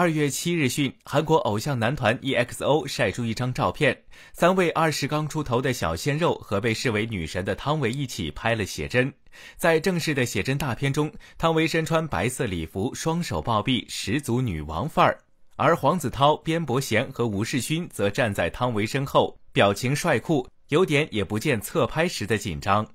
二月七日讯，韩国偶像男团 EXO 晒出一张照片，三位二十刚出头的小鲜肉和被视为女神的汤唯一起拍了写真。在正式的写真大片中，汤唯身穿白色礼服，双手抱臂，十足女王范儿；而黄子韬、边伯贤和吴世勋则站在汤唯身后，表情帅酷，有点也不见侧拍时的紧张。